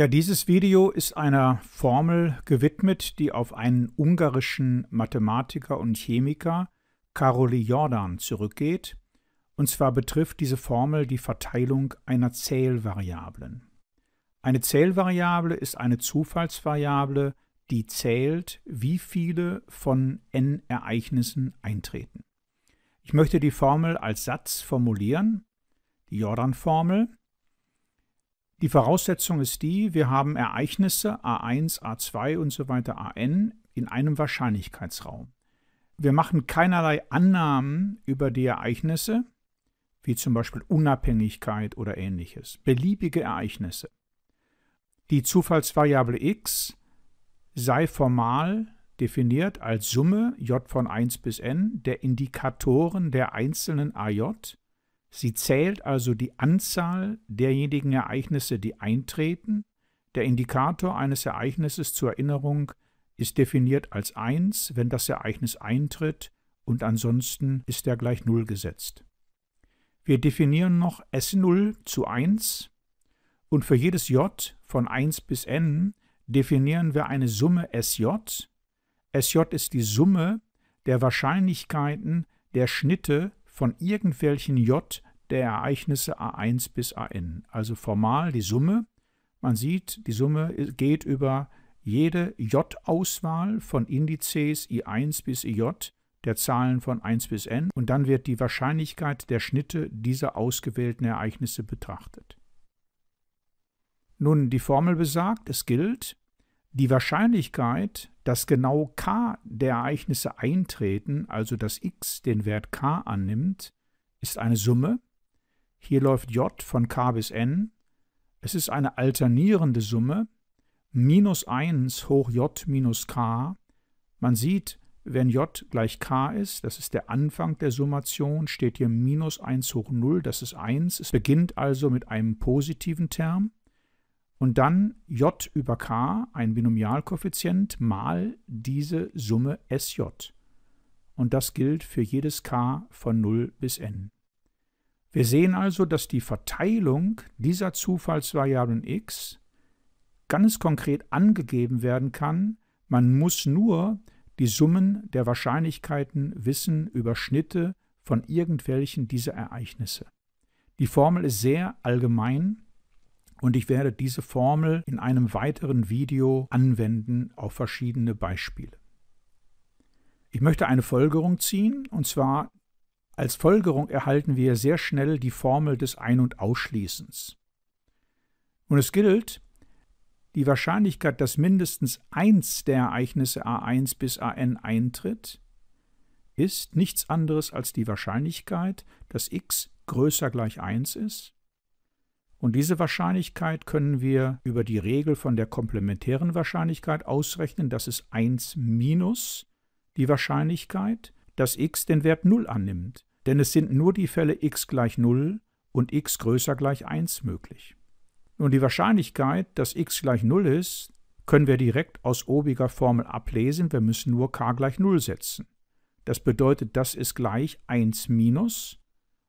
Ja, dieses Video ist einer Formel gewidmet, die auf einen ungarischen Mathematiker und Chemiker, Karoli Jordan, zurückgeht. Und zwar betrifft diese Formel die Verteilung einer Zählvariablen. Eine Zählvariable ist eine Zufallsvariable, die zählt, wie viele von n Ereignissen eintreten. Ich möchte die Formel als Satz formulieren, die Jordan-Formel. Die Voraussetzung ist die, wir haben Ereignisse A1, A2 und so weiter AN in einem Wahrscheinlichkeitsraum. Wir machen keinerlei Annahmen über die Ereignisse, wie zum Beispiel Unabhängigkeit oder ähnliches, beliebige Ereignisse. Die Zufallsvariable x sei formal definiert als Summe j von 1 bis n der Indikatoren der einzelnen aj Sie zählt also die Anzahl derjenigen Ereignisse, die eintreten. Der Indikator eines Ereignisses zur Erinnerung ist definiert als 1, wenn das Ereignis eintritt, und ansonsten ist er gleich 0 gesetzt. Wir definieren noch S0 zu 1 und für jedes J von 1 bis n definieren wir eine Summe Sj. Sj ist die Summe der Wahrscheinlichkeiten der Schnitte von irgendwelchen J der Ereignisse A1 bis AN. Also formal die Summe. Man sieht, die Summe geht über jede J-Auswahl von Indizes I1 bis IJ der Zahlen von 1 bis n und dann wird die Wahrscheinlichkeit der Schnitte dieser ausgewählten Ereignisse betrachtet. Nun, die Formel besagt, es gilt, die Wahrscheinlichkeit dass genau k der Ereignisse eintreten, also dass x den Wert k annimmt, ist eine Summe. Hier läuft j von k bis n. Es ist eine alternierende Summe. Minus 1 hoch j minus k. Man sieht, wenn j gleich k ist, das ist der Anfang der Summation, steht hier minus 1 hoch 0, das ist 1. Es beginnt also mit einem positiven Term und dann j über k, ein Binomialkoeffizient, mal diese Summe sj. Und das gilt für jedes k von 0 bis n. Wir sehen also, dass die Verteilung dieser Zufallsvariablen x ganz konkret angegeben werden kann. Man muss nur die Summen der Wahrscheinlichkeiten wissen über Schnitte von irgendwelchen dieser Ereignisse. Die Formel ist sehr allgemein, und ich werde diese Formel in einem weiteren Video anwenden auf verschiedene Beispiele. Ich möchte eine Folgerung ziehen, und zwar als Folgerung erhalten wir sehr schnell die Formel des Ein- und Ausschließens. Und es gilt, die Wahrscheinlichkeit, dass mindestens eins der Ereignisse A1 bis AN eintritt, ist nichts anderes als die Wahrscheinlichkeit, dass x größer gleich 1 ist und diese Wahrscheinlichkeit können wir über die Regel von der komplementären Wahrscheinlichkeit ausrechnen. Das ist 1 minus die Wahrscheinlichkeit, dass x den Wert 0 annimmt. Denn es sind nur die Fälle x gleich 0 und x größer gleich 1 möglich. Nun die Wahrscheinlichkeit, dass x gleich 0 ist, können wir direkt aus obiger Formel ablesen. Wir müssen nur k gleich 0 setzen. Das bedeutet, das ist gleich 1 minus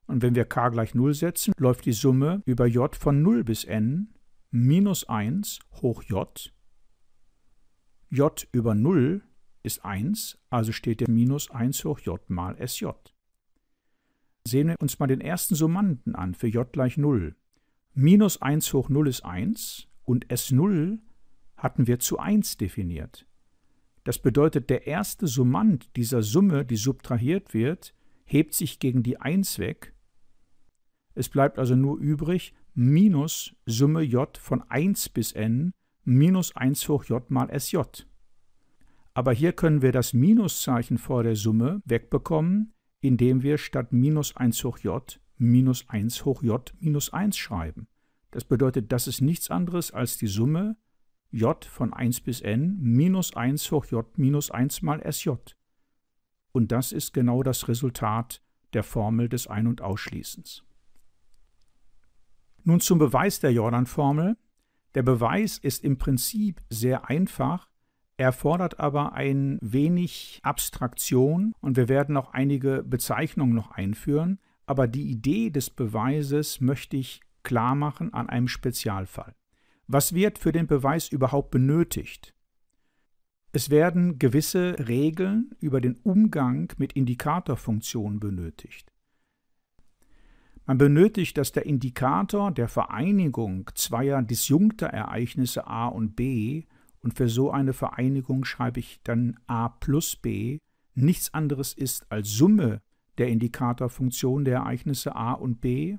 und wenn wir k gleich 0 setzen, läuft die Summe über j von 0 bis n minus 1 hoch j. j über 0 ist 1, also steht der minus 1 hoch j mal sj. Sehen wir uns mal den ersten Summanden an für j gleich 0. Minus 1 hoch 0 ist 1 und s0 hatten wir zu 1 definiert. Das bedeutet, der erste Summand dieser Summe, die subtrahiert wird, hebt sich gegen die 1 weg. Es bleibt also nur übrig minus Summe j von 1 bis n minus 1 hoch j mal sj. Aber hier können wir das Minuszeichen vor der Summe wegbekommen, indem wir statt minus 1 hoch j minus 1 hoch j minus 1 schreiben. Das bedeutet, das ist nichts anderes als die Summe j von 1 bis n minus 1 hoch j minus 1 mal sj. Und das ist genau das Resultat der Formel des Ein- und Ausschließens. Nun zum Beweis der Jordan-Formel. Der Beweis ist im Prinzip sehr einfach, erfordert aber ein wenig Abstraktion und wir werden auch einige Bezeichnungen noch einführen. Aber die Idee des Beweises möchte ich klar machen an einem Spezialfall. Was wird für den Beweis überhaupt benötigt? Es werden gewisse Regeln über den Umgang mit Indikatorfunktionen benötigt. Man benötigt, dass der Indikator der Vereinigung zweier disjunkter Ereignisse a und b, und für so eine Vereinigung schreibe ich dann a plus b, nichts anderes ist als Summe der Indikatorfunktion der Ereignisse a und b.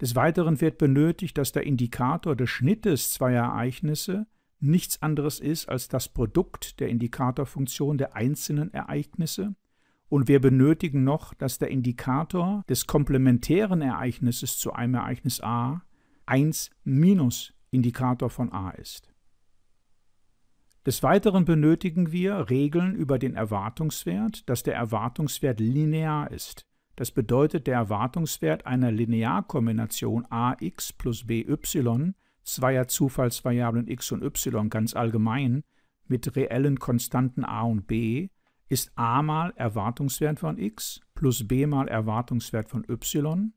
Des Weiteren wird benötigt, dass der Indikator des Schnittes zweier Ereignisse nichts anderes ist als das Produkt der Indikatorfunktion der einzelnen Ereignisse. Und wir benötigen noch, dass der Indikator des komplementären Ereignisses zu einem Ereignis a 1 minus Indikator von a ist. Des Weiteren benötigen wir Regeln über den Erwartungswert, dass der Erwartungswert linear ist. Das bedeutet, der Erwartungswert einer Linearkombination ax plus by zweier Zufallsvariablen x und y ganz allgemein mit reellen Konstanten a und b ist a mal Erwartungswert von x plus b mal Erwartungswert von y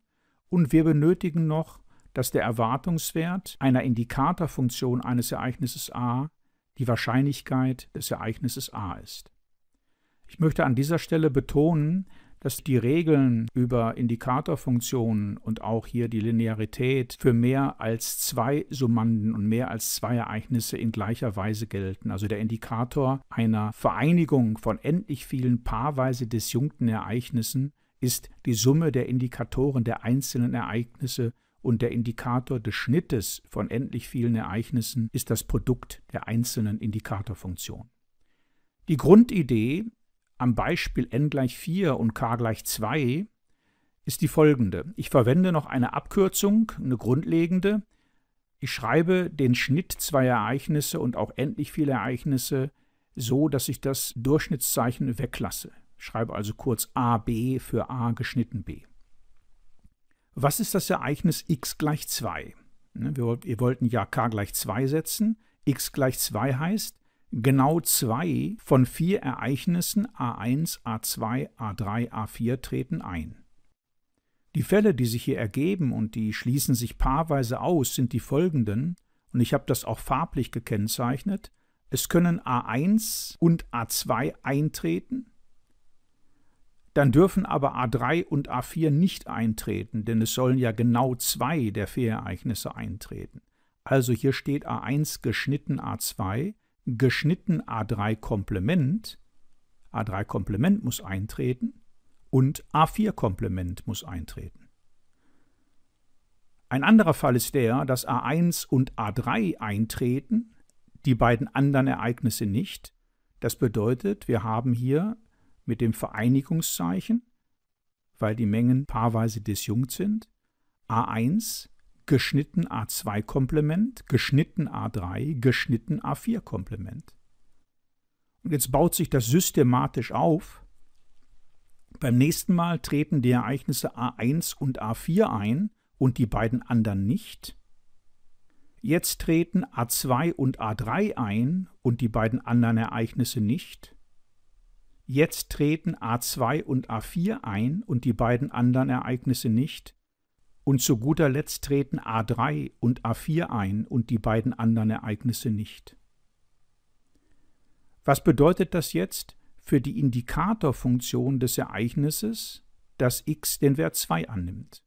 und wir benötigen noch, dass der Erwartungswert einer Indikatorfunktion eines Ereignisses a die Wahrscheinlichkeit des Ereignisses a ist. Ich möchte an dieser Stelle betonen, dass die Regeln über Indikatorfunktionen und auch hier die Linearität für mehr als zwei Summanden und mehr als zwei Ereignisse in gleicher Weise gelten. Also der Indikator einer Vereinigung von endlich vielen paarweise disjunkten Ereignissen ist die Summe der Indikatoren der einzelnen Ereignisse und der Indikator des Schnittes von endlich vielen Ereignissen ist das Produkt der einzelnen Indikatorfunktion. Die Grundidee am Beispiel n gleich 4 und k gleich 2 ist die folgende. Ich verwende noch eine Abkürzung, eine grundlegende. Ich schreibe den Schnitt zweier Ereignisse und auch endlich viele Ereignisse so, dass ich das Durchschnittszeichen weglasse. Ich schreibe also kurz AB für A geschnitten B. Was ist das Ereignis x gleich 2? Ne, wir, wir wollten ja k gleich 2 setzen. x gleich 2 heißt, Genau zwei von vier Ereignissen A1, A2, A3, A4 treten ein. Die Fälle, die sich hier ergeben und die schließen sich paarweise aus, sind die folgenden, und ich habe das auch farblich gekennzeichnet. Es können A1 und A2 eintreten, dann dürfen aber A3 und A4 nicht eintreten, denn es sollen ja genau zwei der vier Ereignisse eintreten. Also hier steht A1 geschnitten A2, geschnitten A3-Komplement, A3-Komplement muss eintreten und A4-Komplement muss eintreten. Ein anderer Fall ist der, dass A1 und A3 eintreten, die beiden anderen Ereignisse nicht. Das bedeutet, wir haben hier mit dem Vereinigungszeichen, weil die Mengen paarweise disjunkt sind, A1 geschnitten A2-Komplement, geschnitten A3, geschnitten A4-Komplement. Und jetzt baut sich das systematisch auf. Beim nächsten Mal treten die Ereignisse A1 und A4 ein und die beiden anderen nicht. Jetzt treten A2 und A3 ein und die beiden anderen Ereignisse nicht. Jetzt treten A2 und A4 ein und die beiden anderen Ereignisse nicht und zu guter Letzt treten A3 und A4 ein und die beiden anderen Ereignisse nicht. Was bedeutet das jetzt für die Indikatorfunktion des Ereignisses, dass x den Wert 2 annimmt?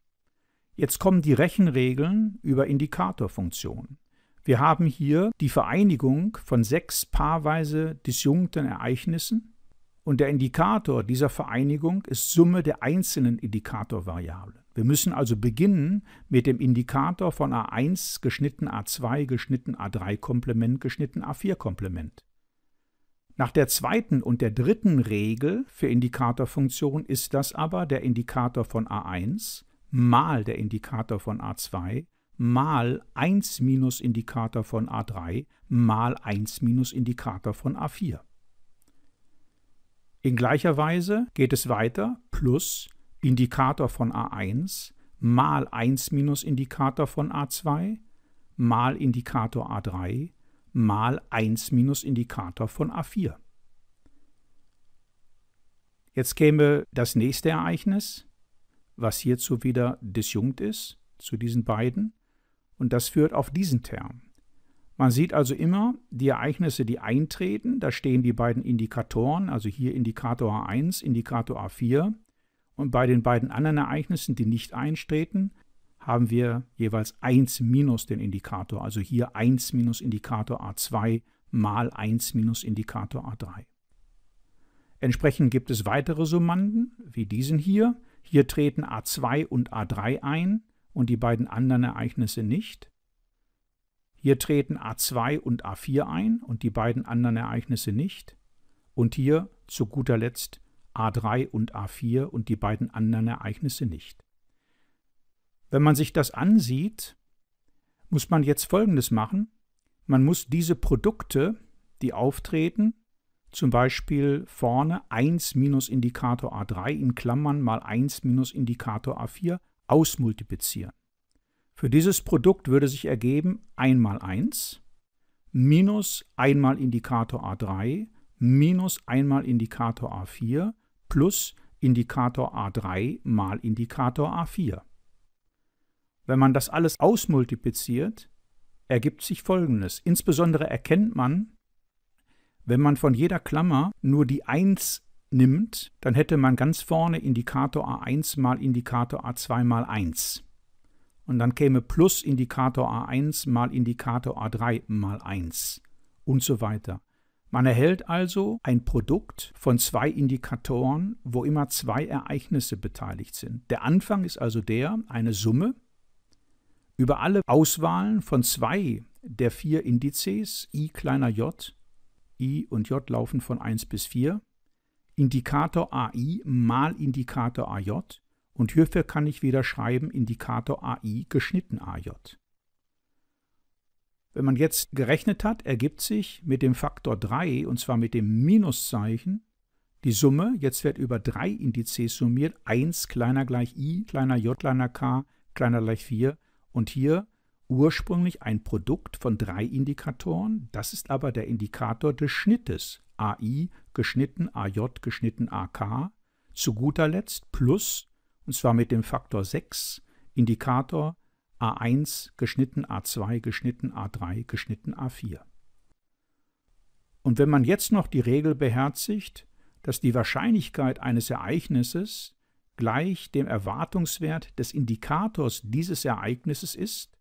Jetzt kommen die Rechenregeln über Indikatorfunktionen. Wir haben hier die Vereinigung von sechs paarweise disjunkten Ereignissen und der Indikator dieser Vereinigung ist Summe der einzelnen Indikatorvariablen. Wir müssen also beginnen mit dem Indikator von A1 geschnitten A2 geschnitten A3 Komplement geschnitten A4 Komplement. Nach der zweiten und der dritten Regel für Indikatorfunktion ist das aber der Indikator von A1 mal der Indikator von A2 mal 1 minus Indikator von A3 mal 1 minus Indikator von A4. In gleicher Weise geht es weiter plus Indikator von A1 mal 1 minus Indikator von A2 mal Indikator A3 mal 1 minus Indikator von A4. Jetzt käme das nächste Ereignis, was hierzu wieder disjunkt ist, zu diesen beiden, und das führt auf diesen Term. Man sieht also immer die Ereignisse, die eintreten, da stehen die beiden Indikatoren, also hier Indikator A1, Indikator A4, und bei den beiden anderen Ereignissen, die nicht eintreten, haben wir jeweils 1 minus den Indikator, also hier 1 minus Indikator A2 mal 1 minus Indikator A3. Entsprechend gibt es weitere Summanden, wie diesen hier. Hier treten A2 und A3 ein und die beiden anderen Ereignisse nicht. Hier treten A2 und A4 ein und die beiden anderen Ereignisse nicht. Und hier zu guter Letzt A3 und A4 und die beiden anderen Ereignisse nicht. Wenn man sich das ansieht, muss man jetzt Folgendes machen. Man muss diese Produkte, die auftreten, zum Beispiel vorne 1 minus Indikator A3 in Klammern mal 1 minus Indikator A4 ausmultiplizieren. Für dieses Produkt würde sich ergeben 1 mal 1 minus 1 mal Indikator A3 minus 1 mal Indikator A4 plus Indikator A3 mal Indikator A4. Wenn man das alles ausmultipliziert, ergibt sich Folgendes. Insbesondere erkennt man, wenn man von jeder Klammer nur die 1 nimmt, dann hätte man ganz vorne Indikator A1 mal Indikator A2 mal 1. Und dann käme plus Indikator A1 mal Indikator A3 mal 1 und so weiter. Man erhält also ein Produkt von zwei Indikatoren, wo immer zwei Ereignisse beteiligt sind. Der Anfang ist also der, eine Summe über alle Auswahlen von zwei der vier Indizes, i kleiner j, i und j laufen von 1 bis 4, Indikator ai mal Indikator aj und hierfür kann ich wieder schreiben Indikator ai geschnitten aj. Wenn man jetzt gerechnet hat, ergibt sich mit dem Faktor 3, und zwar mit dem Minuszeichen, die Summe, jetzt wird über drei Indizes summiert, 1 kleiner gleich i, kleiner j, kleiner k, kleiner gleich 4. Und hier ursprünglich ein Produkt von drei Indikatoren, das ist aber der Indikator des Schnittes, ai geschnitten aj geschnitten ak, zu guter Letzt plus, und zwar mit dem Faktor 6, Indikator A1 geschnitten, A2 geschnitten, A3 geschnitten, A4. Und wenn man jetzt noch die Regel beherzigt, dass die Wahrscheinlichkeit eines Ereignisses gleich dem Erwartungswert des Indikators dieses Ereignisses ist,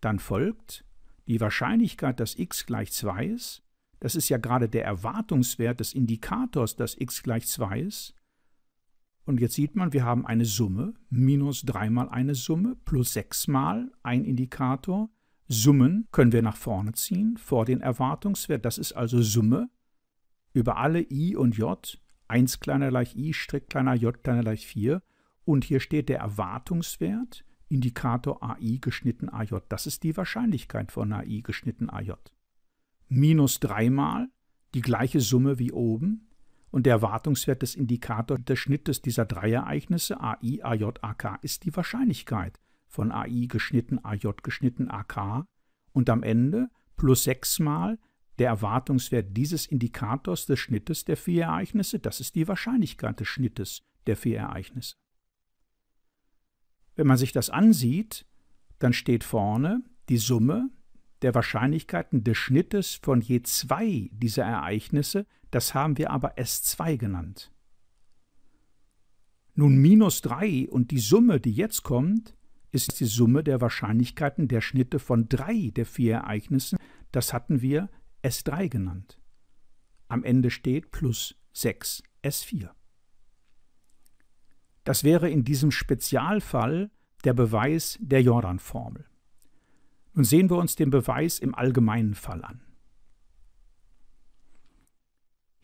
dann folgt die Wahrscheinlichkeit, dass x gleich 2 ist, das ist ja gerade der Erwartungswert des Indikators, dass x gleich 2 ist, und jetzt sieht man, wir haben eine Summe, minus dreimal eine Summe, plus sechsmal ein Indikator. Summen können wir nach vorne ziehen, vor den Erwartungswert. Das ist also Summe über alle i und j. 1 kleiner gleich i, Strick kleiner j kleiner gleich 4. Und hier steht der Erwartungswert, Indikator ai geschnitten aj. Das ist die Wahrscheinlichkeit von ai geschnitten aj. Minus dreimal die gleiche Summe wie oben, und der Erwartungswert des Indikators des Schnittes dieser drei Ereignisse AI, AJ, AK ist die Wahrscheinlichkeit von AI geschnitten, AJ geschnitten, AK und am Ende plus sechsmal der Erwartungswert dieses Indikators des Schnittes der vier Ereignisse, das ist die Wahrscheinlichkeit des Schnittes der vier Ereignisse. Wenn man sich das ansieht, dann steht vorne die Summe der Wahrscheinlichkeiten des Schnittes von je zwei dieser Ereignisse, das haben wir aber S2 genannt. Nun minus 3 und die Summe, die jetzt kommt, ist die Summe der Wahrscheinlichkeiten der Schnitte von drei der vier Ereignissen. Das hatten wir S3 genannt. Am Ende steht plus 6 S4. Das wäre in diesem Spezialfall der Beweis der Jordan-Formel. Nun sehen wir uns den Beweis im allgemeinen Fall an.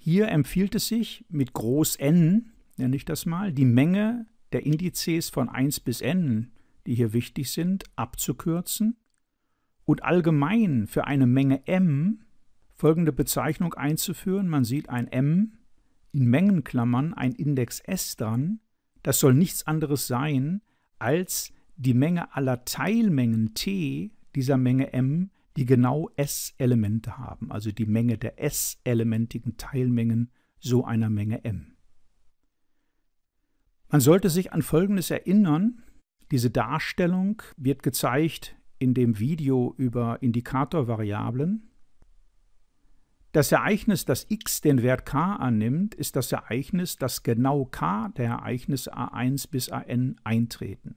Hier empfiehlt es sich, mit groß N, nenne ich das mal, die Menge der Indizes von 1 bis N, die hier wichtig sind, abzukürzen und allgemein für eine Menge M folgende Bezeichnung einzuführen. Man sieht ein M, in Mengenklammern ein Index S dran. Das soll nichts anderes sein als die Menge aller Teilmengen T dieser Menge M die genau S-Elemente haben, also die Menge der S-elementigen Teilmengen so einer Menge M. Man sollte sich an Folgendes erinnern. Diese Darstellung wird gezeigt in dem Video über Indikatorvariablen. Das Ereignis, das x den Wert k annimmt, ist das Ereignis, dass genau k der Ereignisse a1 bis an eintreten.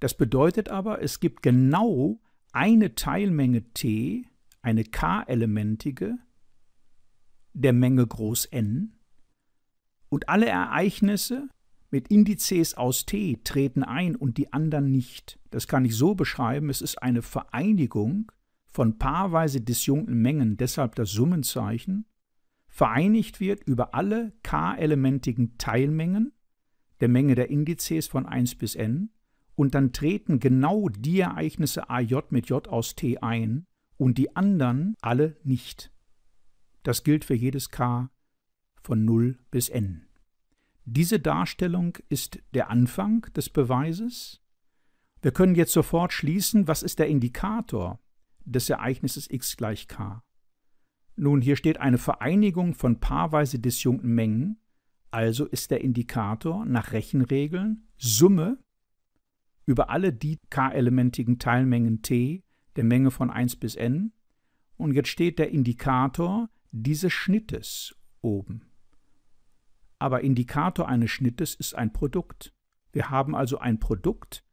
Das bedeutet aber, es gibt genau eine Teilmenge t, eine k-elementige, der Menge groß N und alle Ereignisse mit Indizes aus T treten ein und die anderen nicht. Das kann ich so beschreiben, es ist eine Vereinigung von paarweise disjunkten Mengen, deshalb das Summenzeichen, vereinigt wird über alle k-elementigen Teilmengen der Menge der Indizes von 1 bis n und dann treten genau die Ereignisse AJ mit J aus T ein und die anderen alle nicht. Das gilt für jedes K von 0 bis n. Diese Darstellung ist der Anfang des Beweises. Wir können jetzt sofort schließen, was ist der Indikator des Ereignisses x gleich k. Nun, hier steht eine Vereinigung von paarweise disjunkten Mengen, also ist der Indikator nach Rechenregeln Summe über alle die k-elementigen Teilmengen t, der Menge von 1 bis n. Und jetzt steht der Indikator dieses Schnittes oben. Aber Indikator eines Schnittes ist ein Produkt. Wir haben also ein Produkt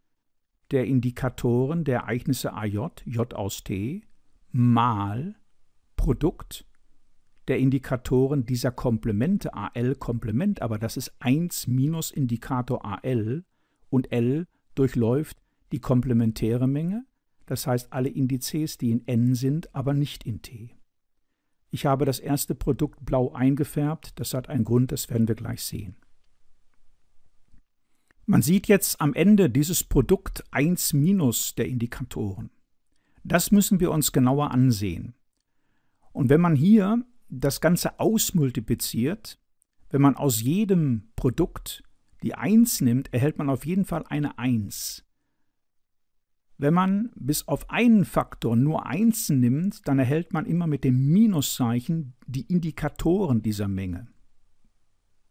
der Indikatoren der Ereignisse AJ, J aus T, mal Produkt der Indikatoren dieser Komplemente AL Komplement, aber das ist 1 minus Indikator AL und L durchläuft die komplementäre Menge, das heißt alle Indizes, die in n sind, aber nicht in t. Ich habe das erste Produkt blau eingefärbt, das hat einen Grund, das werden wir gleich sehen. Man sieht jetzt am Ende dieses Produkt 1 minus der Indikatoren. Das müssen wir uns genauer ansehen. Und wenn man hier das Ganze ausmultipliziert, wenn man aus jedem Produkt die 1 nimmt, erhält man auf jeden Fall eine 1. Wenn man bis auf einen Faktor nur 1 nimmt, dann erhält man immer mit dem Minuszeichen die Indikatoren dieser Menge.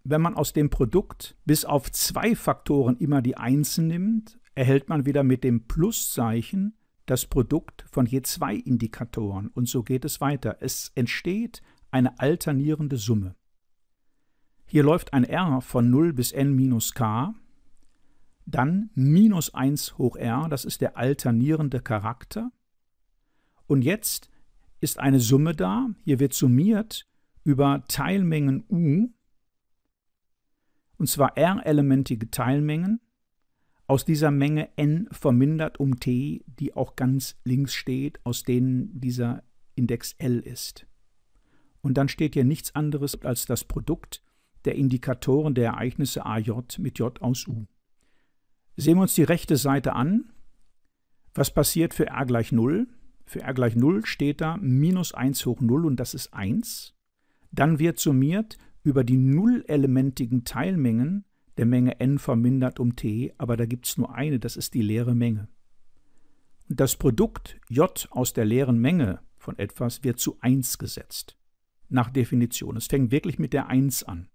Wenn man aus dem Produkt bis auf zwei Faktoren immer die 1 nimmt, erhält man wieder mit dem Pluszeichen das Produkt von je zwei Indikatoren und so geht es weiter. Es entsteht eine alternierende Summe. Hier läuft ein r von 0 bis n minus k, dann minus 1 hoch r, das ist der alternierende Charakter. Und jetzt ist eine Summe da, hier wird summiert über Teilmengen u, und zwar r-elementige Teilmengen, aus dieser Menge n vermindert um t, die auch ganz links steht, aus denen dieser Index L ist. Und dann steht hier nichts anderes als das Produkt der Indikatoren der Ereignisse AJ mit J aus U. Sehen wir uns die rechte Seite an. Was passiert für R gleich 0? Für R gleich 0 steht da minus 1 hoch 0 und das ist 1. Dann wird summiert über die nullelementigen Teilmengen der Menge n vermindert um t, aber da gibt es nur eine, das ist die leere Menge. Und das Produkt j aus der leeren Menge von etwas wird zu 1 gesetzt. Nach Definition. Es fängt wirklich mit der 1 an.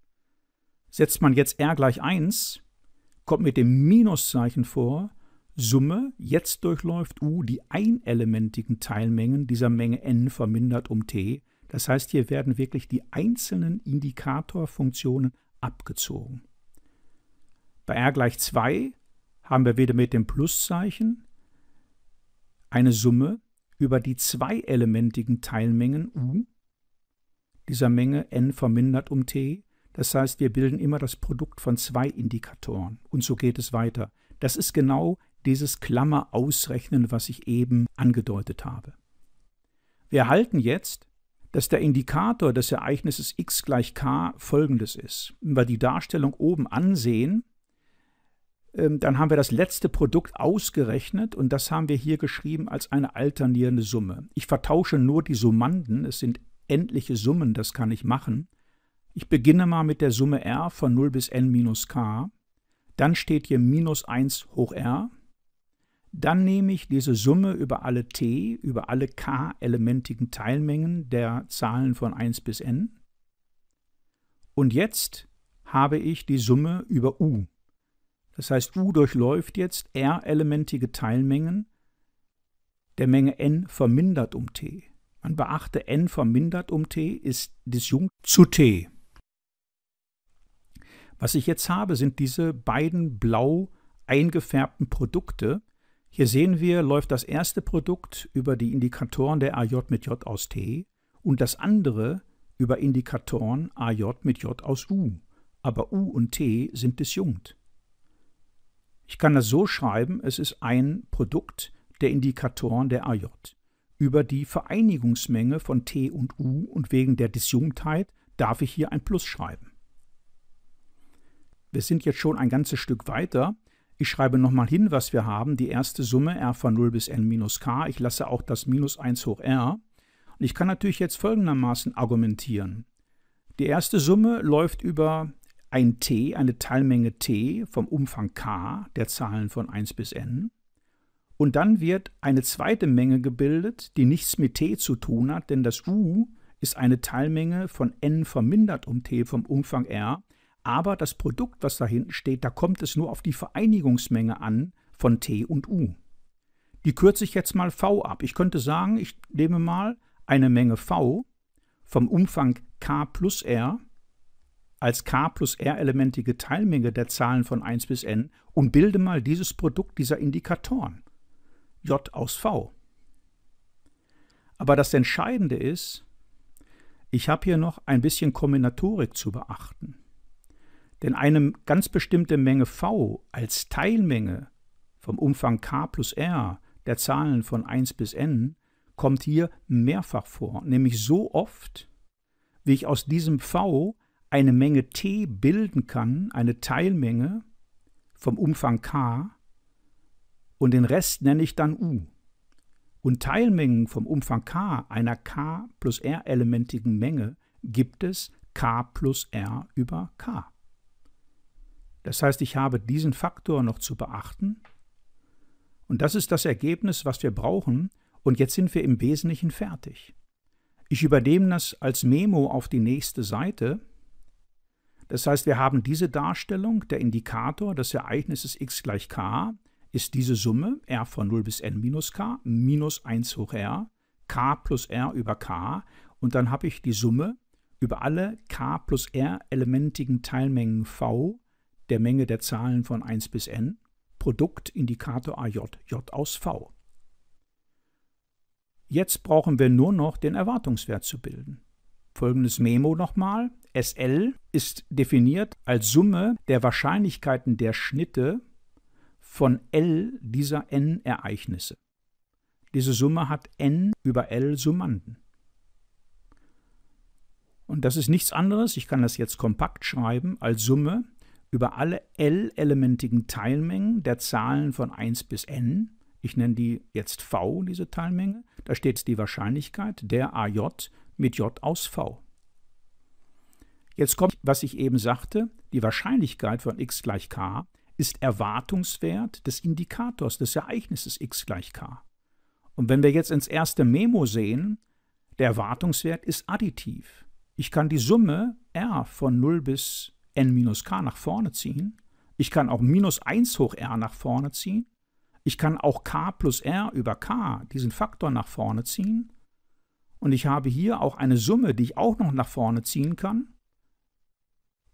Setzt man jetzt r gleich 1, kommt mit dem Minuszeichen vor Summe, jetzt durchläuft u die einelementigen Teilmengen dieser Menge n vermindert um t. Das heißt, hier werden wirklich die einzelnen Indikatorfunktionen abgezogen. Bei r gleich 2 haben wir wieder mit dem Pluszeichen eine Summe über die zweielementigen Teilmengen u dieser Menge n vermindert um t das heißt, wir bilden immer das Produkt von zwei Indikatoren und so geht es weiter. Das ist genau dieses Klammerausrechnen, was ich eben angedeutet habe. Wir erhalten jetzt, dass der Indikator des Ereignisses x gleich k folgendes ist. Wenn wir die Darstellung oben ansehen, ähm, dann haben wir das letzte Produkt ausgerechnet und das haben wir hier geschrieben als eine alternierende Summe. Ich vertausche nur die Summanden, es sind endliche Summen, das kann ich machen. Ich beginne mal mit der Summe r von 0 bis n minus k. Dann steht hier minus 1 hoch r. Dann nehme ich diese Summe über alle t, über alle k elementigen Teilmengen der Zahlen von 1 bis n. Und jetzt habe ich die Summe über u. Das heißt, u durchläuft jetzt r elementige Teilmengen der Menge n vermindert um t. Man beachte, n vermindert um t ist disjunkt zu t. Was ich jetzt habe, sind diese beiden blau eingefärbten Produkte. Hier sehen wir, läuft das erste Produkt über die Indikatoren der AJ mit J aus T und das andere über Indikatoren AJ mit J aus U. Aber U und T sind disjunkt. Ich kann das so schreiben, es ist ein Produkt der Indikatoren der AJ über die Vereinigungsmenge von T und U und wegen der Disjunktheit darf ich hier ein Plus schreiben. Wir sind jetzt schon ein ganzes Stück weiter. Ich schreibe nochmal hin, was wir haben. Die erste Summe r von 0 bis n minus k. Ich lasse auch das minus 1 hoch r. Und ich kann natürlich jetzt folgendermaßen argumentieren. Die erste Summe läuft über ein t, eine Teilmenge t vom Umfang k der Zahlen von 1 bis n. Und dann wird eine zweite Menge gebildet, die nichts mit t zu tun hat, denn das u ist eine Teilmenge von n vermindert um t vom Umfang r. Aber das Produkt, was da hinten steht, da kommt es nur auf die Vereinigungsmenge an von T und U. Die kürze ich jetzt mal V ab. Ich könnte sagen, ich nehme mal eine Menge V vom Umfang K plus R als K plus R-elementige Teilmenge der Zahlen von 1 bis n und bilde mal dieses Produkt dieser Indikatoren, J aus V. Aber das Entscheidende ist, ich habe hier noch ein bisschen Kombinatorik zu beachten. Denn eine ganz bestimmte Menge v als Teilmenge vom Umfang k plus r der Zahlen von 1 bis n kommt hier mehrfach vor, nämlich so oft, wie ich aus diesem v eine Menge t bilden kann, eine Teilmenge vom Umfang k, und den Rest nenne ich dann u. Und Teilmengen vom Umfang k einer k plus r elementigen Menge gibt es k plus r über k. Das heißt, ich habe diesen Faktor noch zu beachten. Und das ist das Ergebnis, was wir brauchen. Und jetzt sind wir im Wesentlichen fertig. Ich übernehme das als Memo auf die nächste Seite. Das heißt, wir haben diese Darstellung, der Indikator des Ereignisses x gleich k ist diese Summe r von 0 bis n minus k minus 1 hoch r, k plus r über k und dann habe ich die Summe über alle k plus r elementigen Teilmengen v der Menge der Zahlen von 1 bis n, Produktindikator AJ, J aus V. Jetzt brauchen wir nur noch den Erwartungswert zu bilden. Folgendes Memo nochmal. SL ist definiert als Summe der Wahrscheinlichkeiten der Schnitte von L dieser n-Ereignisse. Diese Summe hat n über L Summanden. Und das ist nichts anderes, ich kann das jetzt kompakt schreiben, als Summe über alle L-elementigen Teilmengen der Zahlen von 1 bis n. Ich nenne die jetzt V, diese Teilmenge. Da steht die Wahrscheinlichkeit der AJ mit J aus V. Jetzt kommt, was ich eben sagte, die Wahrscheinlichkeit von x gleich k ist Erwartungswert des Indikators des Ereignisses x gleich k. Und wenn wir jetzt ins erste Memo sehen, der Erwartungswert ist additiv. Ich kann die Summe r von 0 bis n k nach vorne ziehen. Ich kann auch minus 1 hoch r nach vorne ziehen. Ich kann auch k plus r über k, diesen Faktor nach vorne ziehen. Und ich habe hier auch eine Summe, die ich auch noch nach vorne ziehen kann.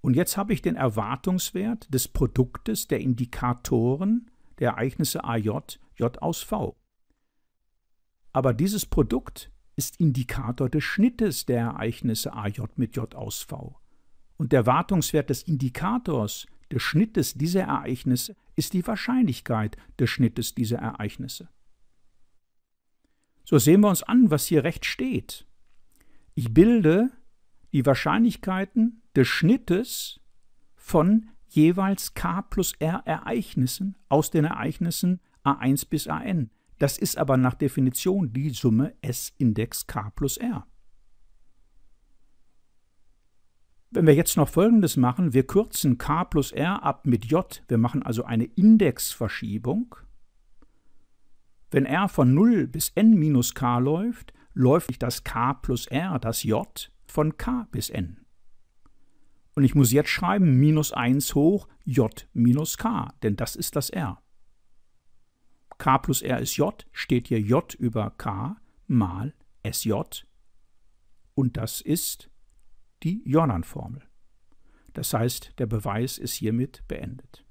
Und jetzt habe ich den Erwartungswert des Produktes der Indikatoren der Ereignisse AJ, J aus V. Aber dieses Produkt ist Indikator des Schnittes der Ereignisse AJ mit J aus V und der Wartungswert des Indikators des Schnittes dieser Ereignisse ist die Wahrscheinlichkeit des Schnittes dieser Ereignisse. So sehen wir uns an, was hier rechts steht. Ich bilde die Wahrscheinlichkeiten des Schnittes von jeweils k plus r Ereignissen aus den Ereignissen a1 bis an. Das ist aber nach Definition die Summe S-Index k plus r. Wenn wir jetzt noch Folgendes machen, wir kürzen k plus r ab mit j, wir machen also eine Indexverschiebung. Wenn r von 0 bis n minus k läuft, läuft das k plus r, das j, von k bis n. Und ich muss jetzt schreiben minus 1 hoch j minus k, denn das ist das r. k plus r ist j, steht hier j über k mal sj und das ist die Jornan-Formel. Das heißt, der Beweis ist hiermit beendet.